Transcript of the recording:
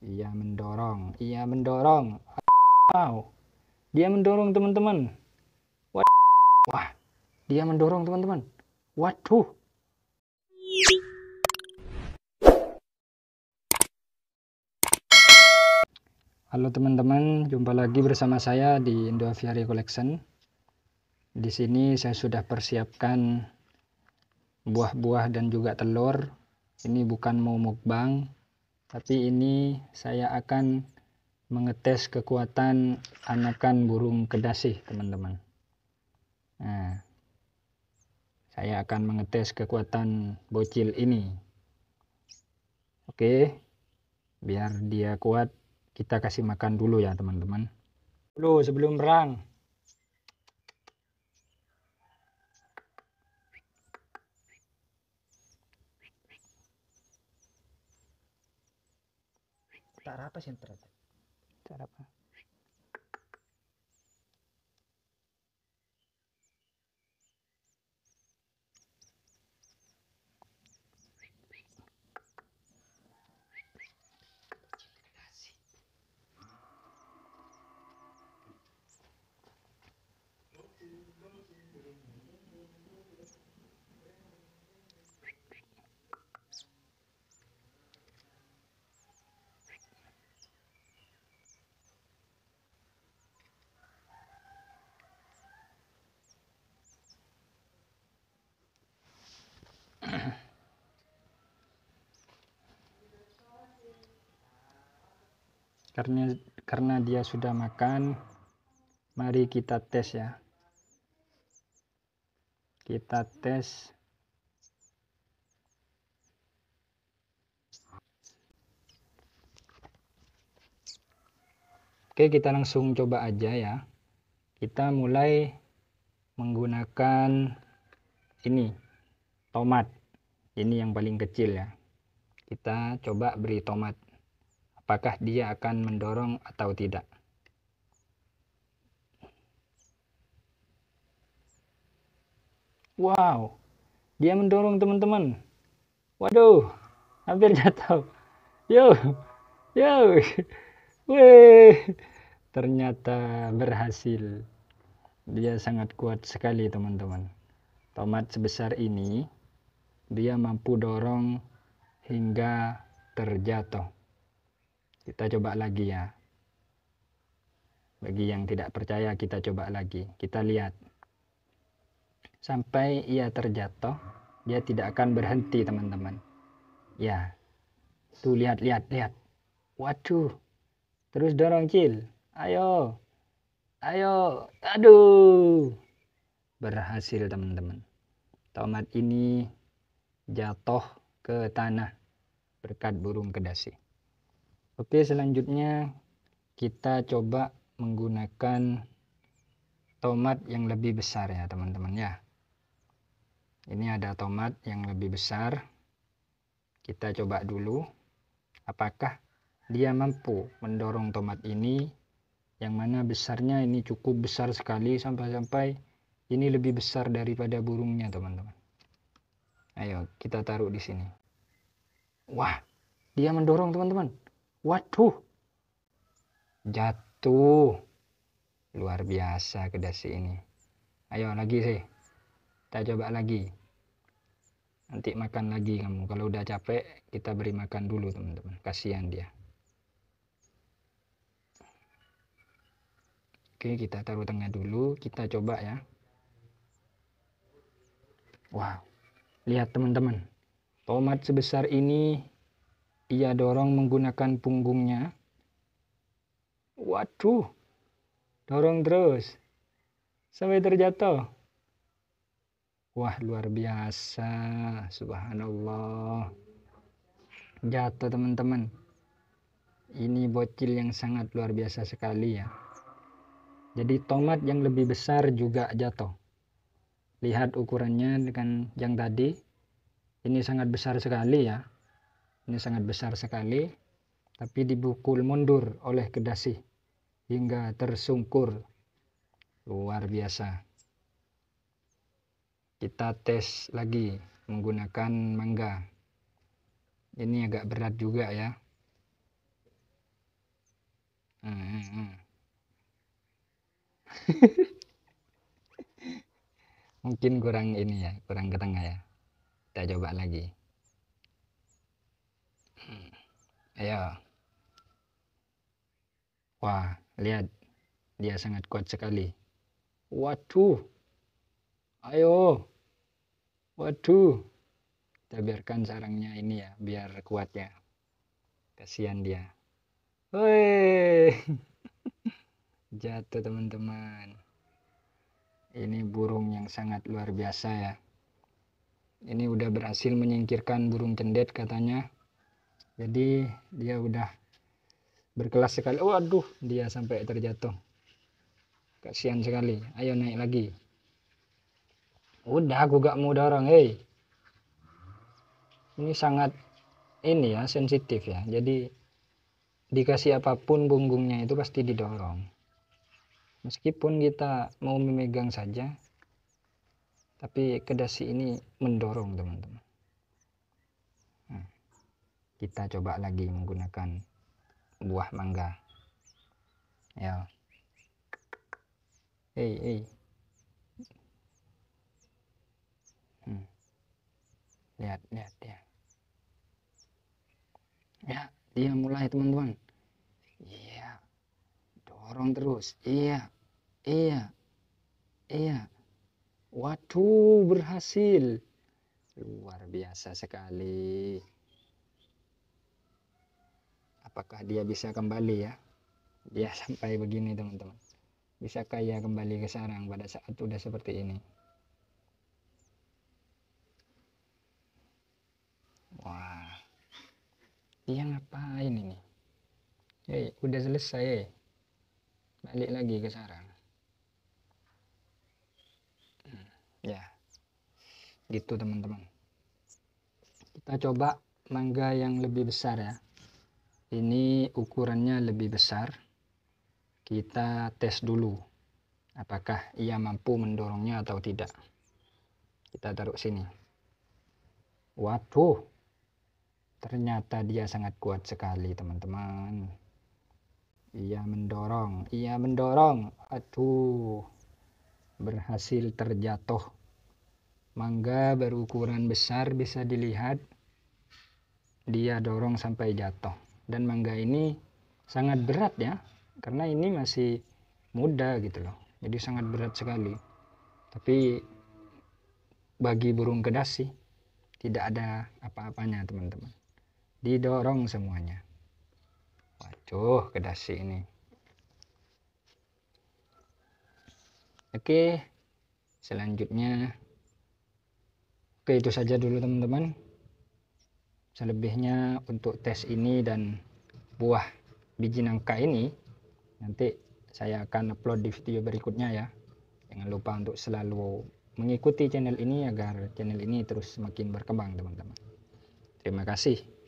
Ia mendorong, ia mendorong. Wow. Dia mendorong teman-teman. Wah, dia mendorong teman-teman. Waduh. Halo teman-teman, jumpa lagi bersama saya di Indo Aviary Collection. Di sini saya sudah persiapkan buah-buah dan juga telur. Ini bukan mau mukbang, tapi ini saya akan mengetes kekuatan anakan burung kedasih teman-teman nah, saya akan mengetes kekuatan bocil ini oke biar dia kuat kita kasih makan dulu ya teman-teman dulu sebelum berang. चारा पाचशे karena karena dia sudah makan mari kita tes ya kita tes Oke kita langsung coba aja ya kita mulai menggunakan ini tomat ini yang paling kecil ya kita coba beri tomat apakah dia akan mendorong atau tidak. Wow, dia mendorong teman-teman. Waduh, hampir jatuh. Yo, yo, weh, ternyata berhasil. Dia sangat kuat sekali teman-teman. Tomat sebesar ini, dia mampu dorong hingga terjatuh. Kita coba lagi ya. Bagi yang tidak percaya kita coba lagi. Kita lihat. Sampai ia terjatuh, dia tidak akan berhenti teman-teman. Ya. Tuh lihat, lihat, lihat. Waduh. Terus dorong cil. Ayo. Ayo. Aduh. Berhasil teman-teman. Tomat ini jatuh ke tanah berkat burung kedasi. Oke, selanjutnya kita coba menggunakan tomat yang lebih besar ya, teman-teman ya. Ini ada tomat yang lebih besar. Kita coba dulu apakah dia mampu mendorong tomat ini yang mana besarnya ini cukup besar sekali sampai-sampai ini lebih besar daripada burungnya, teman-teman. Ayo, kita taruh di sini. Wah, dia mendorong, teman-teman. Waduh. Jatuh. Luar biasa kedasi ini. Ayo lagi sih. Kita coba lagi. Nanti makan lagi kamu. Kalau udah capek, kita beri makan dulu teman-teman. Kasihan dia. Oke, kita taruh tengah dulu. Kita coba ya. Wow. Lihat teman-teman. Tomat sebesar ini ia dorong menggunakan punggungnya. Waduh, dorong terus sampai terjatuh. Wah, luar biasa. Subhanallah. Jatuh, teman-teman. Ini bocil yang sangat luar biasa sekali ya. Jadi tomat yang lebih besar juga jatuh. Lihat ukurannya dengan yang tadi. Ini sangat besar sekali ya ini sangat besar sekali tapi dibukul mundur oleh Kedasi hingga tersungkur luar biasa kita tes lagi menggunakan mangga ini agak berat juga ya hmm, hmm, hmm. mungkin kurang ini ya kurang ketengah ya kita coba lagi Ayo. Wah, lihat. Dia sangat kuat sekali. Waduh. Ayo. Waduh. Kita biarkan sarangnya ini ya, biar kuat ya. Kasihan dia. Hei, Jatuh teman-teman. Ini burung yang sangat luar biasa ya. Ini udah berhasil menyingkirkan burung cendet katanya jadi dia udah berkelas sekali Waduh, dia sampai terjatuh kasihan sekali ayo naik lagi udah aku gak mau dorong hei ini sangat ini ya sensitif ya jadi dikasih apapun punggungnya itu pasti didorong meskipun kita mau memegang saja tapi kedasi ini mendorong teman-teman kita coba lagi menggunakan buah mangga ya hei hei hmm. lihat lihat ya ya dia mulai teman-teman iya dorong terus iya iya iya waduh berhasil luar biasa sekali apakah dia bisa kembali ya dia sampai begini teman-teman Bisa kaya kembali ke sarang pada saat udah seperti ini wah dia ngapain ini hei eh, udah selesai hey. Eh. balik lagi ke sarang hmm, ya gitu teman-teman kita coba mangga yang lebih besar ya ini ukurannya lebih besar kita tes dulu apakah ia mampu mendorongnya atau tidak kita taruh sini waduh ternyata dia sangat kuat sekali teman-teman ia mendorong ia mendorong aduh berhasil terjatuh mangga berukuran besar bisa dilihat dia dorong sampai jatuh dan mangga ini sangat berat ya karena ini masih muda gitu loh jadi sangat berat sekali tapi bagi burung kedasi tidak ada apa-apanya teman-teman didorong semuanya waduh kedasi ini oke selanjutnya oke itu saja dulu teman-teman selebihnya untuk tes ini dan buah biji nangka ini nanti saya akan upload di video berikutnya ya jangan lupa untuk selalu mengikuti channel ini agar channel ini terus semakin berkembang teman-teman terima kasih